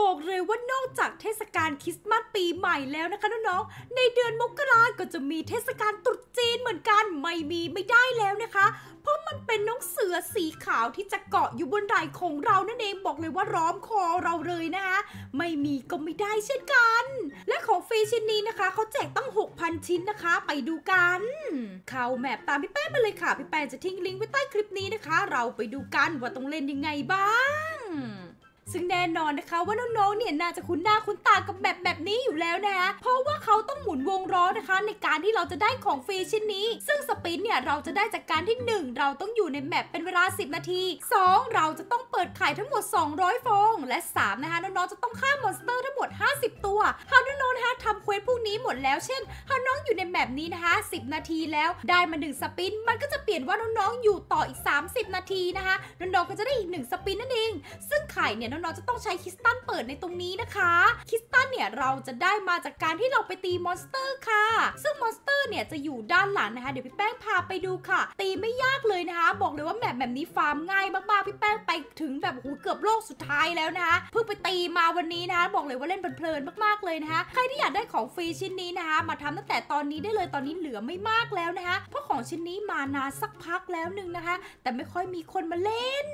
บอกเลยว่านอกจากเทศกาลคริสต์มาสปีใหม่แล้วนะคะน้องๆ ในเดือนมกราก็จะมีเทศกาลตรุษจีนเหมือนกันไม่มีไม่ได้แล้วนะคะ เพราะมันเป็นน้องเสือสีขาวที่จะเกาะอยู่บนไหล่ของเรานั่นเองบอกเลยว่าร้อมคอเราเลยนะคะไม่มีก็ไม่ได้เช่นกัน และของฟรีชิ้นนี้นะคะเขาแจกตั้ง6,000 ชิ้นนะคะ ไปดูกันเข้าแมปตามพี่แป้งมาเลยค่ะพี่แป้งจะทิ้งลิงก์ไว้ใต้คลิปนี้นะคะเราไปดูกันว่าต้องเล่นยังไงบ้างซึ่งแน่นอนนะคะว่าน้องๆเนี่ยน่าจะคุ้นหน้าคุ้นตากับแบบแบบนี้อยู่แล้วนะคะ เพราะว่าเขาต้องหมุนวงล้อนะคะในการที่เราจะได้ของฟรีชิ้นนี้ ซึ่งสปินเนี่ยเราจะได้จากการที่ 1 เราต้องอยู่ในแมปเป็นเวลา 10 นาที 2 เราจะต้องเปิดไข่ทั้งหมด 200 ฟอง และ3นะคะน้องๆจะต้องฆ่ามอนสเตอร์ทั้งหมด 50 ตัวเท่าสพวกนี้หมดแล้วเช่น ถ้าน้องอยู่ในแบบนี้นะคะ 10 นาทีแล้วได้มา1สปิน มันก็จะเปลี่ยนว่าน้อง ๆ อยู่ต่ออีก 30 นาทีนะคะน้องๆก็จะได้อีก1สปินนั่นเอง ซึ่งไข่เนี่ยน้องๆ จะต้องใช้คริสตัลเปิดในตรงนี้นะคะคริสตัลเนี่ยเราจะได้มาจากการที่เราไปตีมอนสเตอร์ค่ะ ซึ่งมอนสเตอร์เนี่ยจะอยู่ด้านหลังนะคะ เดี๋ยวพี่แป้งพาไปดูค่ะ ตีไม่ยากเลยนะคะ บอกเลยว่าแมปแบบนี้ฟาร์มง่ายมากๆพี่แป้งไปถึง แบบโโอ้หเกือบโลกสุดท้ายแล้วนะคะ เพิ่งไปตีมาวันนี้นะคะบอกเลยว่าเล่นเพลินๆมากๆเลยนะคะ ใครที่อยากได้ของของฟรีชิ้นนี้นะคะมาทำตั้งแต่ตอนนี้ได้เลยตอนนี้เหลือไม่มากแล้วนะคะเพราะของชิ้นนี้มานานสักพักแล้วหนึ่งนะคะแต่ไม่ค่อยมีคนมาเล่น